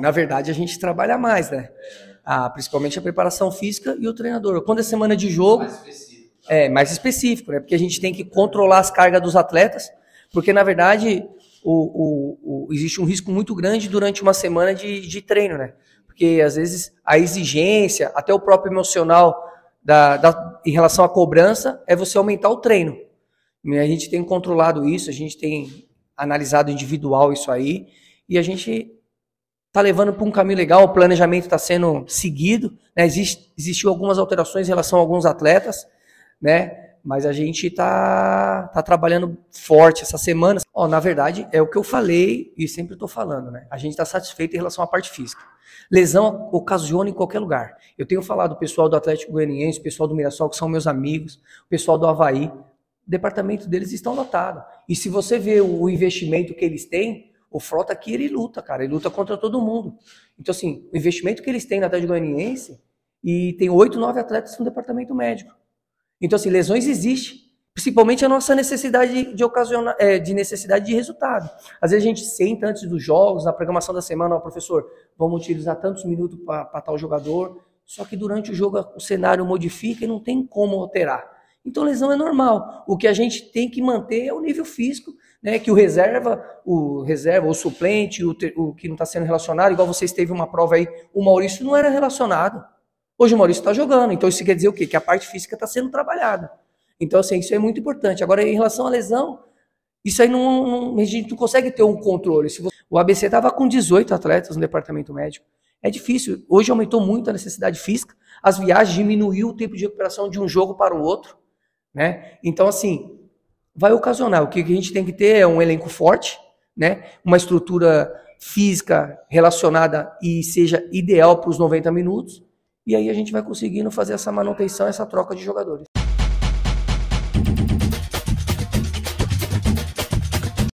Na verdade, a gente trabalha mais, né? Ah, principalmente a preparação física e o treinador. Quando é semana de jogo. Mais é, mais específico, né? Porque a gente tem que controlar as cargas dos atletas, porque na verdade o, o, o, existe um risco muito grande durante uma semana de, de treino, né? Porque às vezes a exigência, até o próprio emocional da, da, em relação à cobrança, é você aumentar o treino. E a gente tem controlado isso, a gente tem analisado individual isso aí, e a gente está levando para um caminho legal, o planejamento está sendo seguido, né? existiu algumas alterações em relação a alguns atletas, né? Mas a gente está tá trabalhando forte essa semana. Ó, na verdade, é o que eu falei e sempre estou falando, né? A gente está satisfeito em relação à parte física. Lesão ocasiona em qualquer lugar. Eu tenho falado o pessoal do Atlético Goianiense, o pessoal do Mirassol, que são meus amigos, o pessoal do Havaí. O departamento deles estão lotado. E se você vê o investimento que eles têm, o Frota aqui, ele luta, cara. Ele luta contra todo mundo. Então, assim, o investimento que eles têm na Atlético Goianiense e tem oito, nove atletas no departamento médico. Então, assim, lesões existem. Principalmente a nossa necessidade de ocasionar, é, de necessidade de resultado. Às vezes a gente senta antes dos jogos, na programação da semana, ó, professor, vamos utilizar tantos minutos para tal jogador. Só que durante o jogo o cenário modifica e não tem como alterar. Então, lesão é normal. O que a gente tem que manter é o nível físico, né? Que o reserva, o reserva, o suplente, o, ter, o que não está sendo relacionado, igual vocês teve uma prova aí, o Maurício não era relacionado. Hoje o Maurício está jogando, então isso quer dizer o quê? Que a parte física está sendo trabalhada. Então, assim, isso é muito importante. Agora, em relação à lesão, isso aí não, não a gente não consegue ter um controle. Se você, o ABC estava com 18 atletas no departamento médico. É difícil. Hoje aumentou muito a necessidade física. As viagens diminuiu o tempo de recuperação de um jogo para o outro. Né? Então, assim, vai ocasionar. O que a gente tem que ter é um elenco forte, né? uma estrutura física relacionada e seja ideal para os 90 minutos. E aí a gente vai conseguindo fazer essa manutenção, essa troca de jogadores.